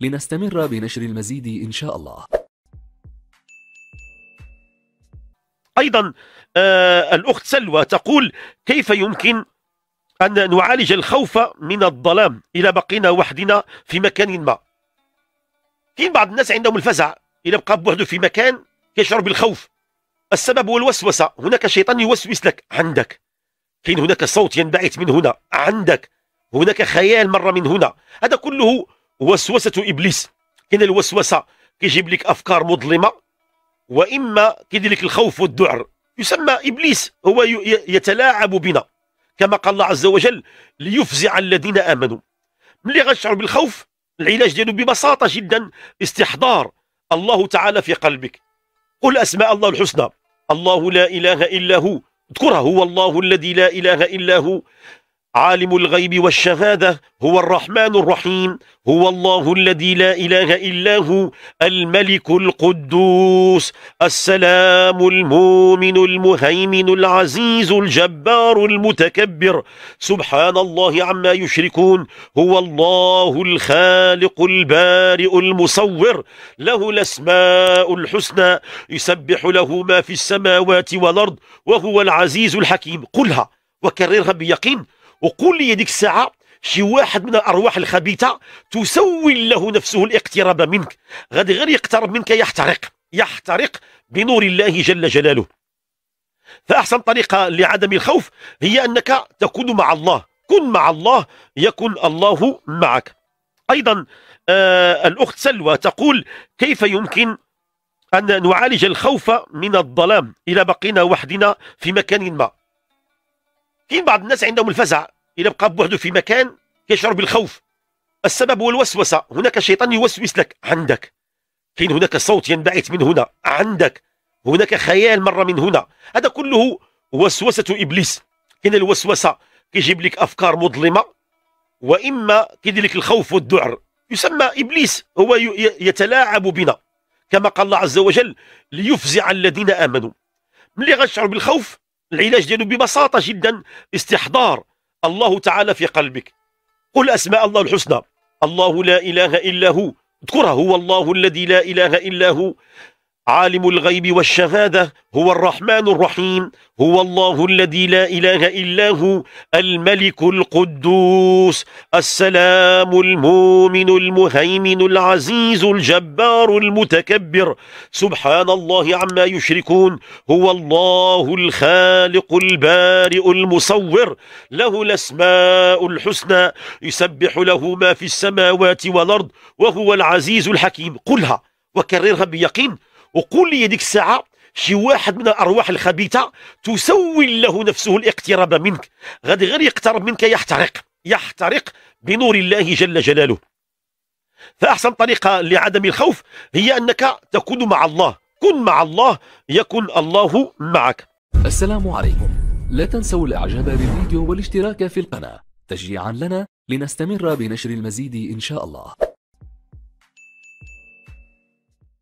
لنستمر بنشر المزيد إن شاء الله أيضا آه الأخت سلوى تقول كيف يمكن أن نعالج الخوف من الظلام إذا بقينا وحدنا في مكان ما كاين بعض الناس عندهم الفزع إذا بقى بوحده في مكان يشعر بالخوف السبب هو الوسوسة هناك شيطان يوسوس لك عندك كاين هناك صوت ينبعث من هنا عندك هناك خيال مرة من هنا هذا كله وسوسه ابليس كاين الوسوسه كيجيب لك افكار مظلمه واما كيدير لك الخوف والذعر يسمى ابليس هو يتلاعب بنا كما قال الله عز وجل ليفزع الذين امنوا ملي غتشعر بالخوف العلاج ديالو ببساطه جدا استحضار الله تعالى في قلبك قل اسماء الله الحسنى الله لا اله الا هو اذكرها هو الله الذي لا اله الا هو عالم الغيب والشهادة هو الرحمن الرحيم هو الله الذي لا إله إلا هو الملك القدوس السلام المؤمن المهيمن العزيز الجبار المتكبر سبحان الله عما يشركون هو الله الخالق البارئ المصور له الأسماء الحسنى يسبح له ما في السماوات والأرض وهو العزيز الحكيم قلها وكررها بيقين وقول لي ديك الساعه شي واحد من الارواح الخبيثه تسول له نفسه الاقتراب منك غادي غير يقترب منك يحترق يحترق بنور الله جل جلاله فاحسن طريقه لعدم الخوف هي انك تكون مع الله كن مع الله يكن الله معك ايضا آه الاخت سلوى تقول كيف يمكن ان نعالج الخوف من الظلام اذا بقينا وحدنا في مكان ما كاين بعض الناس عندهم الفزع الى بقى بوحده في مكان كيشعر بالخوف السبب هو الوسوسه هناك شيطان يوسوس لك عندك كاين هناك صوت ينبعث من هنا عندك هناك خيال مره من هنا هذا كله وسوسه ابليس كاين الوسوسه كيجيب لك افكار مظلمه واما كيدير لك الخوف والذعر يسمى ابليس هو يتلاعب بنا كما قال الله عز وجل ليفزع الذين امنوا ملي غنشعر بالخوف العلاج ديالو ببساطه جدا استحضار الله تعالى في قلبك قل اسماء الله الحسنى الله لا اله الا هو اذكرها هو الله الذي لا اله الا هو عالم الغيب والشهادة هو الرحمن الرحيم هو الله الذي لا إله إلا هو الملك القدوس السلام المؤمن المهيمن العزيز الجبار المتكبر سبحان الله عما يشركون هو الله الخالق البارئ المصور له الأسماء الحسنى يسبح له ما في السماوات والأرض وهو العزيز الحكيم قلها وكررها بيقين وقول لي ديك الساعه شي واحد من الارواح الخبيثه تسول له نفسه الاقتراب منك غادي غير يقترب منك يحترق يحترق بنور الله جل جلاله فاحسن طريقه لعدم الخوف هي انك تكون مع الله كن مع الله يكن الله معك السلام عليكم لا تنسوا الاعجاب بالفيديو والاشتراك في القناه تشجيعا لنا لنستمر بنشر المزيد ان شاء الله